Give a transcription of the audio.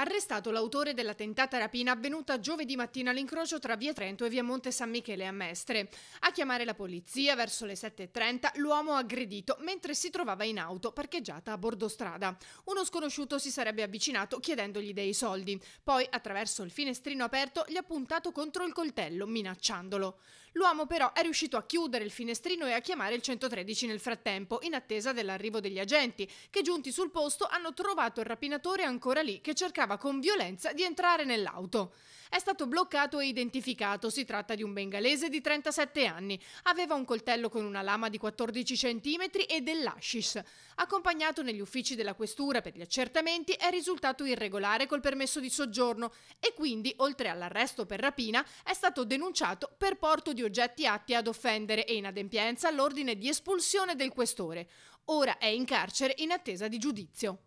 Arrestato l'autore della tentata rapina avvenuta giovedì mattina all'incrocio tra via Trento e via Monte San Michele a Mestre. A chiamare la polizia verso le 7.30 l'uomo aggredito mentre si trovava in auto parcheggiata a bordo strada. Uno sconosciuto si sarebbe avvicinato chiedendogli dei soldi. Poi, attraverso il finestrino aperto, gli ha puntato contro il coltello, minacciandolo. L'uomo però è riuscito a chiudere il finestrino e a chiamare il 113 nel frattempo, in attesa dell'arrivo degli agenti, che giunti sul posto hanno trovato il rapinatore ancora lì che cercava cercava con violenza di entrare nell'auto. È stato bloccato e identificato, si tratta di un bengalese di 37 anni, aveva un coltello con una lama di 14 cm e dell'ascis. Accompagnato negli uffici della questura per gli accertamenti è risultato irregolare col permesso di soggiorno e quindi, oltre all'arresto per rapina, è stato denunciato per porto di oggetti atti ad offendere e inadempienza all'ordine di espulsione del questore. Ora è in carcere in attesa di giudizio.